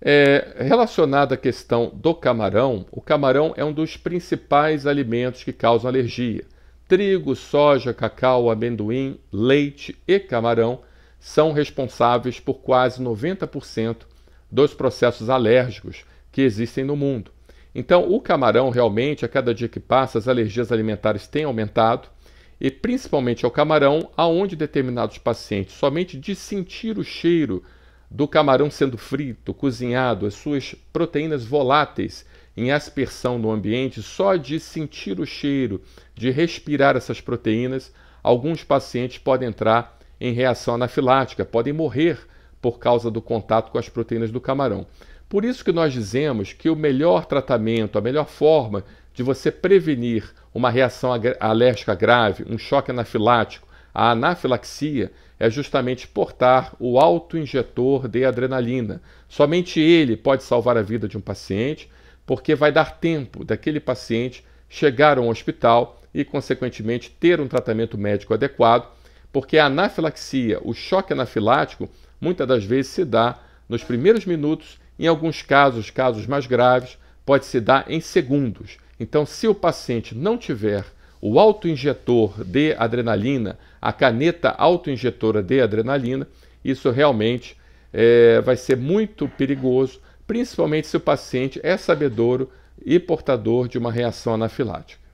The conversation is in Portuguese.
É, relacionado à questão do camarão, o camarão é um dos principais alimentos que causam alergia. Trigo, soja, cacau, amendoim, leite e camarão são responsáveis por quase 90% dos processos alérgicos que existem no mundo. Então, o camarão realmente, a cada dia que passa, as alergias alimentares têm aumentado, e principalmente ao camarão, aonde determinados pacientes, somente de sentir o cheiro do camarão sendo frito, cozinhado, as suas proteínas voláteis em aspersão no ambiente, só de sentir o cheiro, de respirar essas proteínas, alguns pacientes podem entrar em reação anafilática, podem morrer por causa do contato com as proteínas do camarão. Por isso que nós dizemos que o melhor tratamento, a melhor forma de você prevenir uma reação alérgica grave, um choque anafilático, a anafilaxia é justamente portar o autoinjetor de adrenalina. Somente ele pode salvar a vida de um paciente, porque vai dar tempo daquele paciente chegar a um hospital e, consequentemente, ter um tratamento médico adequado, porque a anafilaxia, o choque anafilático, muitas das vezes se dá nos primeiros minutos, em alguns casos, casos mais graves, pode se dar em segundos. Então, se o paciente não tiver o autoinjetor de adrenalina, a caneta autoinjetora de adrenalina, isso realmente é, vai ser muito perigoso, principalmente se o paciente é sabedouro e portador de uma reação anafilática.